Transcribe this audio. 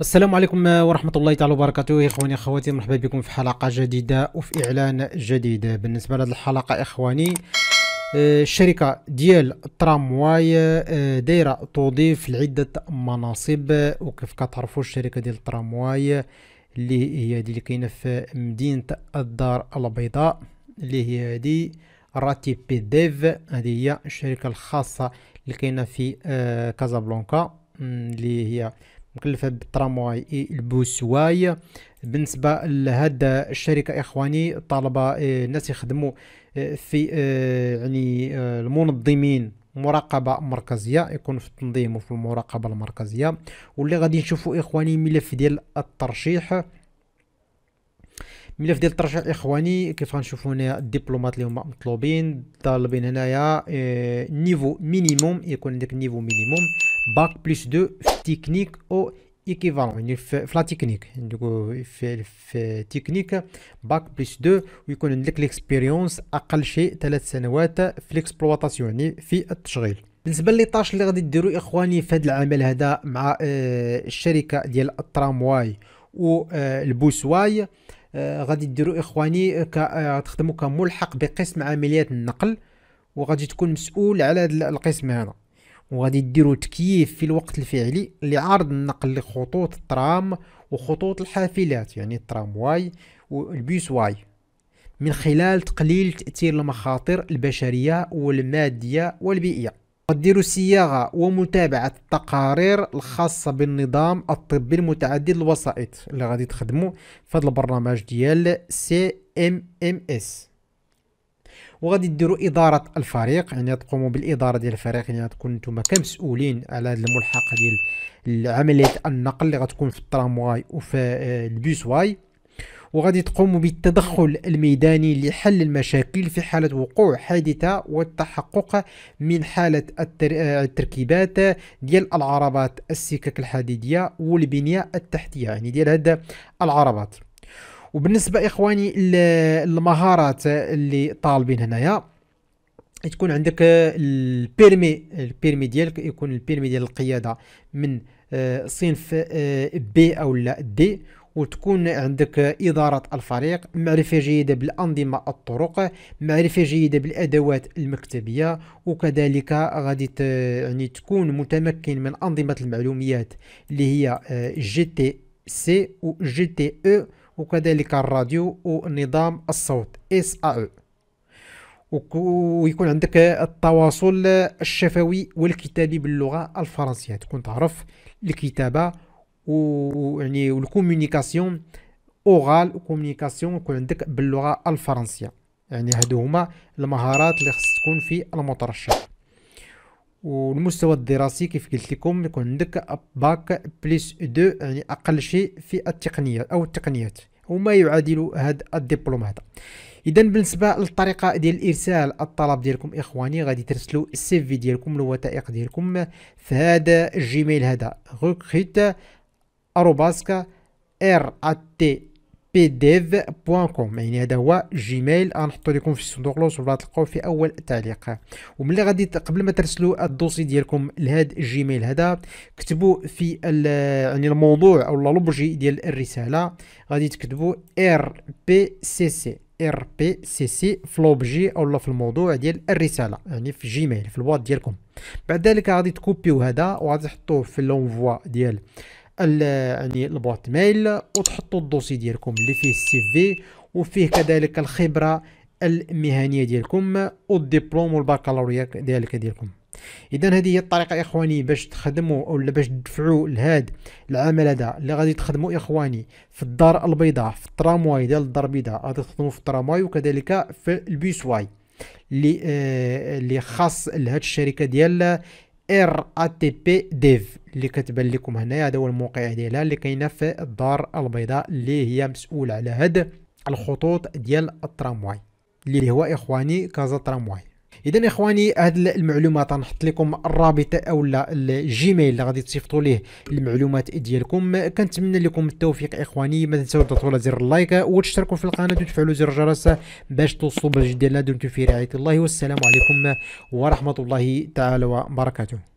السلام عليكم ورحمة الله تعالى وبركاته إخواني أخواتي مرحبا بكم في حلقة جديدة وفي إعلان جديد بالنسبة لهذه الحلقة إخواني آه، الشركة ديال الترامواي آه، دايرة تضيف لعدة مناصب وكيف كتعرفوا الشركة ديال الترامواي اللي هي دي اللي كاينة في مدينة الدار البيضاء اللي هي دي راتي بي ديف هذه هي الشركة الخاصة اللي كاينة في آه، كازابلانكا اللي هي مكلفه بالترامواي البوسواي بالنسبه لهاد الشركه اخواني طالبة آه، الناس يخدموا آه، في آه، يعني المنظمين مراقبه مركزيه يكون في التنظيم وفي المراقبه المركزيه واللي غادي نشوفوا اخواني ملف ديال الترشيح ملف ديال الترشيح اخواني كيف غنشوفوا هنا الدبلومات اللي هما مطلوبين طالبين هنايا نيفو مينيموم يكون عندك نيفو مينيموم باك بلس دو في تكنيك او ايكيفالون يعني في لا تكنيك في في تكنيك باك بلس دو ويكون عندك ليكسبيريونس اقل شيء ثلاث سنوات في ليكسبلواتاسيون يعني في التشغيل بالنسبه لي طاش اللي غادي ديروا اخواني في هذا العمل هذا مع آه، الشركه ديال الترامواي والبوسواي آه، آه، غادي ديروا اخواني تخدموا كملحق بقسم عمليات النقل وغادي تكون مسؤول على القسم هذا وغادي ديروا تكييف في الوقت الفعلي لعرض النقل لخطوط الترام وخطوط الحافلات يعني الترام واي والبيس واي من خلال تقليل تأثير المخاطر البشرية والمادية والبيئية وديروا صياغة ومتابعة التقارير الخاصة بالنظام الطبي المتعدد الوسائط اللي غادي تخدموا في هذا البرنامج ديال سي ام ام اس وغادي ديروا اداره الفريق يعني تقوموا بالاداره ديال الفريق يعني تكون نتوما كمسؤولين على هذه الملحقه ديال عمليه النقل اللي غتكون في الترامواي وفي آه، البيس واي وغادي تقوموا بالتدخل الميداني لحل المشاكل في حالة وقوع حادثة والتحقق من حالة آه، التركيبات ديال العربات السكك الحديدية والبنية التحتية يعني ديال هاد العربات وبالنسبه اخواني المهارات اللي طالبين هنايا تكون عندك آه، البيرمي البيرمي ديالك يكون البيرمي ديال القياده من آه، صنف آه، بي او لا دي وتكون عندك إدارة الفريق معرفة جيدة بالأنظمة الطرق معرفة جيدة بالأدوات المكتبية وكذلك غادي يعني تكون متمكن من أنظمة المعلوميات اللي هي جي تي سي و جي تي او وكذلك الراديو ونظام الصوت اس او ويكون عندك التواصل الشفوي والكتابي باللغه الفرنسيه تكون تعرف الكتابه ويعني الكوميونيكاسيون اورال وكوميونيكاسيون يكون عندك باللغه الفرنسيه يعني هادو هما المهارات اللي خص تكون في المترشح والمستوى الدراسي كيف قلت لكم يكون عندك باك بليس دو يعني اقل شيء في التقنيه او التقنيات وما يعادل هذا الدبلوم هذا اذا بالنسبه للطريقه ديال ارسال الطلب ديالكم اخواني غادي ترسلوا السي في ديالكم الوثائق ديالكم في هذا الجيميل هذا ريكروت @rat bdev.com يعني هذا هو جيميل غنحطو لكم في صندوق الوصف غتلقاو في اول تعليق وملي غادي قبل ما ترسلوا الدوسي ديالكم لهاد الجيميل هذا كتبوا في يعني الموضوع او لوبجي ديال الرساله غادي تكتبوا ار بي سي سي ار بي سي سي في لوبجي او في الموضوع ديال الرساله يعني في جيميل في الواد ديالكم بعد ذلك غادي تكوبيو هذا وغادي تحطوه في لونفوا ديال يعني البوات ميل وتحطوا الدوسي ديالكم اللي فيه السي في وفيه كذلك الخبره المهنيه ديالكم والدبلوم والبكالوريا ديالك ديالكم اذا هذه هي الطريقه اخواني باش تخدموا ولا باش تدفعوا لهاد العمل هذا اللي غادي تخدموا اخواني في الدار البيضاء في الترامواي ديال الدار البيضاء غادي تخدموا في الترامواي وكذلك في البيسواي اللي آه اللي خاص لهاد الشركه ديال ار ا تي بي ديف اللي كتبان لكم هنايا هذا هو الموقع ديالها اللي كاينه في الدار البيضاء اللي هي مسؤوله على هذا الخطوط ديال الترامواي اللي هو اخواني كازا ترامواي اذا اخواني هذه المعلومات غنحط لكم الرابط اولا الجيميل اللي غادي تصيفطوا ليه المعلومات ديالكم كنتمنى لكم التوفيق اخواني ما تنساو تضغطوا على زر اللايك وتشتركوا في القناه وتفعلوا زر الجرس باش توصلوا بالجديد دمتم في رعايه الله والسلام عليكم ورحمه الله تعالى وبركاته